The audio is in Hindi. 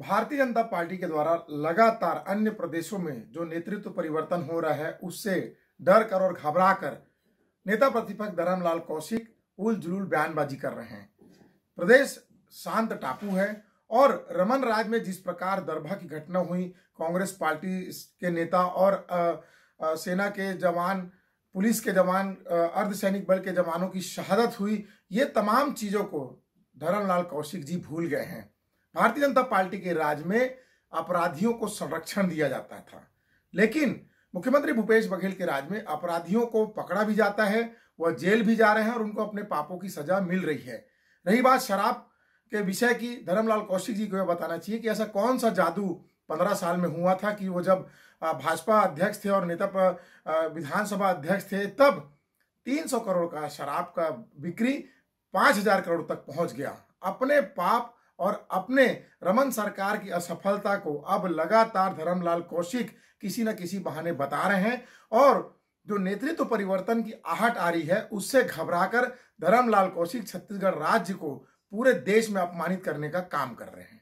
भारतीय जनता पार्टी के द्वारा लगातार अन्य प्रदेशों में जो नेतृत्व परिवर्तन हो रहा है उससे डर कर और घबरा कर नेता प्रतिपक्ष धरमलाल कौशिक उल जुलूल बयानबाजी कर रहे हैं प्रदेश शांत टापू है और रमन राज में जिस प्रकार दरभा की घटना हुई कांग्रेस पार्टी के नेता और आ, आ, सेना के जवान पुलिस के जवान अर्धसैनिक बल के जवानों की शहादत हुई ये तमाम चीज़ों को धरमलाल कौशिक जी भूल गए हैं भारतीय जनता पार्टी के राज में अपराधियों को संरक्षण दिया जाता था लेकिन मुख्यमंत्री भूपेश बघेल के राज में अपराधियों को पकड़ा भी जाता है वह जेल भी जा रहे हैं और उनको अपने पापों की सजा मिल रही है रही बात शराब के विषय की धर्मलाल कौशिक जी को यह बताना चाहिए कि ऐसा कौन सा जादू पंद्रह साल में हुआ था कि वो जब भाजपा अध्यक्ष थे और नेता विधानसभा अध्यक्ष थे तब 300 करोड़ का शराब का बिक्री 5000 करोड़ तक पहुंच गया अपने पाप और अपने रमन सरकार की असफलता को अब लगातार धर्मलाल कौशिक किसी न किसी बहाने बता रहे हैं और जो नेतृत्व परिवर्तन की आहट आ रही है उससे घबराकर धर्मलाल कौशिक छत्तीसगढ़ राज्य को पूरे देश में अपमानित करने का काम कर रहे हैं